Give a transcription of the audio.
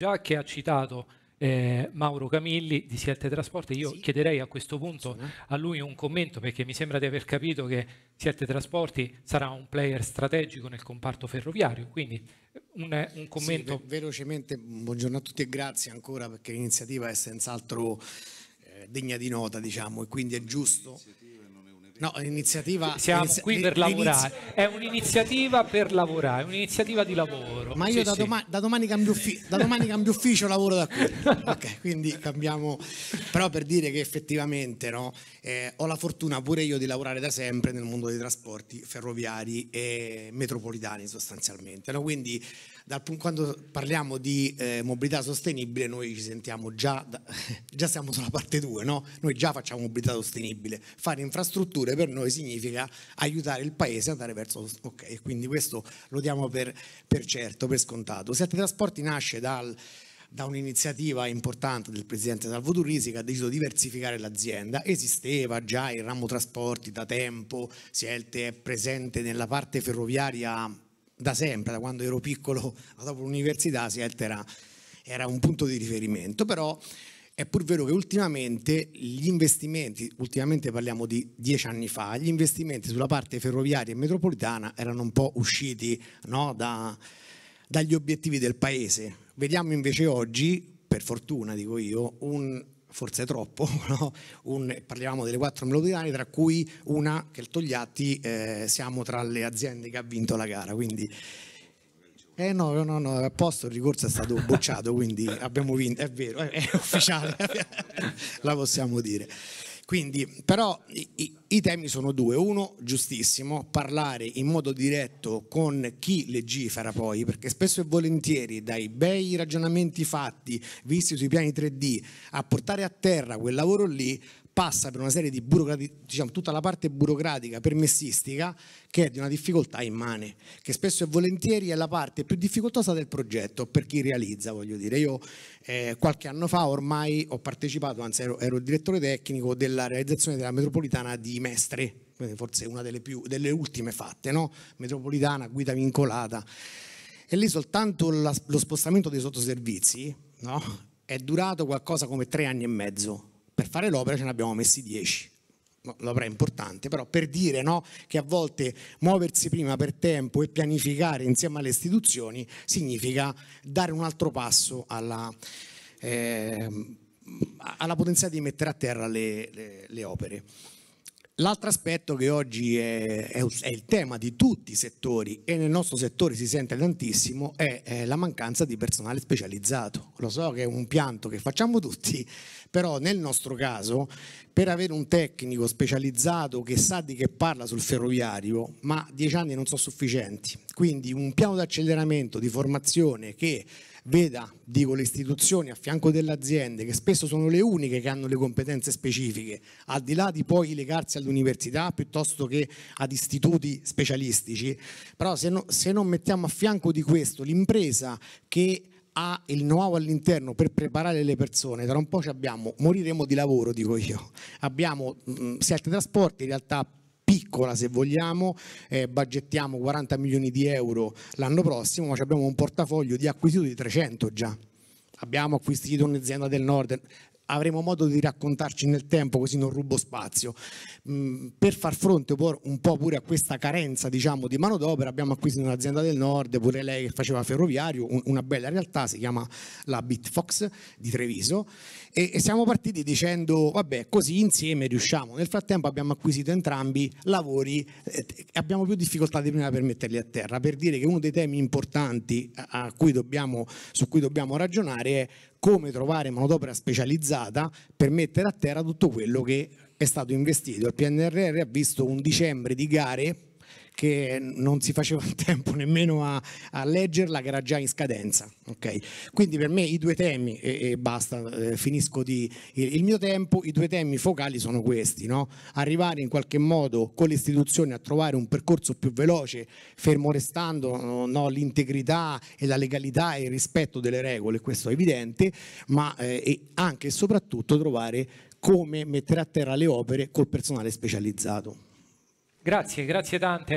Già che ha citato eh, Mauro Camilli di Siete Trasporti, io sì. chiederei a questo punto sì. a lui un commento perché mi sembra di aver capito che Siete Trasporti sarà un player strategico nel comparto ferroviario, quindi un, un commento. Sì, velocemente, buongiorno a tutti e grazie ancora perché l'iniziativa è senz'altro eh, degna di nota diciamo e quindi è giusto No, iniziativa. Siamo inizia qui per lavorare. È un'iniziativa per lavorare, è un'iniziativa di lavoro. Ma io sì, da, sì. da, domani da, domani cambio ufficio, lavoro da qui. ok, quindi cambiamo. Però per dire che effettivamente no, eh, ho la fortuna pure io di lavorare da sempre nel mondo dei trasporti ferroviari e metropolitani sostanzialmente. No? Quindi dal, quando parliamo di eh, mobilità sostenibile noi ci sentiamo già, da, già siamo sulla parte 2, no? noi già facciamo mobilità sostenibile, fare infrastrutture per noi significa aiutare il paese ad andare verso, ok, quindi questo lo diamo per, per certo, per scontato. Sette Trasporti nasce dal da un'iniziativa importante del presidente Salvo Turrisi che ha deciso di diversificare l'azienda. Esisteva già il ramo trasporti da tempo, Sielte è presente nella parte ferroviaria da sempre, da quando ero piccolo, dopo l'università, Siet era, era un punto di riferimento, però è pur vero che ultimamente gli investimenti, ultimamente parliamo di dieci anni fa, gli investimenti sulla parte ferroviaria e metropolitana erano un po' usciti no, da, dagli obiettivi del Paese. Vediamo invece oggi, per fortuna dico io, un forse troppo, no? un, parliamo delle quattro melodie tra cui una che il Togliatti eh, siamo tra le aziende che ha vinto la gara, quindi eh no, no, no, a posto il ricorso è stato bocciato, quindi abbiamo vinto, è vero, è, è ufficiale, la possiamo dire. Quindi, però i, i, i temi sono due, uno giustissimo, parlare in modo diretto con chi legifera poi, perché spesso e volentieri dai bei ragionamenti fatti, visti sui piani 3D, a portare a terra quel lavoro lì passa per una serie di burocrati, diciamo, tutta la parte burocratica, permessistica, che è di una difficoltà immane, che spesso e volentieri è la parte più difficoltosa del progetto per chi realizza, voglio dire. Io eh, qualche anno fa ormai ho partecipato, anzi ero, ero direttore tecnico della realizzazione della metropolitana di Mestre, forse una delle, più, delle ultime fatte, no? metropolitana, guida vincolata. E lì soltanto la, lo spostamento dei sottoservizi no? è durato qualcosa come tre anni e mezzo per fare l'opera ce ne abbiamo messi 10. l'opera è importante, però per dire no, che a volte muoversi prima per tempo e pianificare insieme alle istituzioni significa dare un altro passo alla, eh, alla potenzialità di mettere a terra le, le, le opere. L'altro aspetto che oggi è, è, è, il tema di tutti i settori e nel nostro settore si sente tantissimo è, è, la mancanza di personale specializzato. Lo so che è un pianto che facciamo tutti, però nel nostro caso per avere un tecnico specializzato che sa di che parla sul ferroviario, ma dieci anni non sono sufficienti. Quindi un piano di acceleramento, di formazione che veda, dico, le istituzioni a fianco delle aziende, che spesso sono le uniche che hanno le competenze specifiche, al di là di poi legarsi all'università piuttosto che ad istituti specialistici, però se, no, se non mettiamo a fianco di questo l'impresa che ha il know-how all'interno per preparare le persone, tra un po' ci abbiamo, moriremo di lavoro, dico io. Abbiamo mh, mm, mm, Trasporti in realtà piccola se vogliamo, eh, budgettiamo 40 milioni di euro l'anno prossimo, ma abbiamo un portafoglio di acquisito di 300 già. Abbiamo acquisito un'azienda del nord, avremo modo di raccontarci nel tempo così non rubo spazio. Mm, per far fronte un po' pure a questa carenza diciamo, di manodopera abbiamo acquisito un'azienda del nord, pure lei che faceva ferroviario, una bella realtà, si chiama la Bitfox di Treviso e siamo partiti dicendo vabbè così insieme riusciamo. Nel frattempo abbiamo acquisito entrambi lavori eh, e abbiamo più difficoltà di prima per metterli a terra, per dire che uno dei temi importanti cui dobbiamo, su cui dobbiamo ragionare è come trovare manodopera specializzata per mettere a terra tutto quello che è stato investito. Il PNRR ha visto un dicembre di gare che non si faceva tempo nemmeno a, a, leggerla, che era già in scadenza. Okay? Quindi per me i due temi, e, e basta, eh, finisco di, il, il, mio tempo, i due temi focali sono questi, no? arrivare in qualche modo con le istituzioni a trovare un percorso più veloce, fermo restando no, l'integrità e la legalità e il rispetto delle regole, questo è evidente, ma eh, anche e soprattutto trovare come mettere a terra le opere col personale specializzato. Grazie, grazie tante.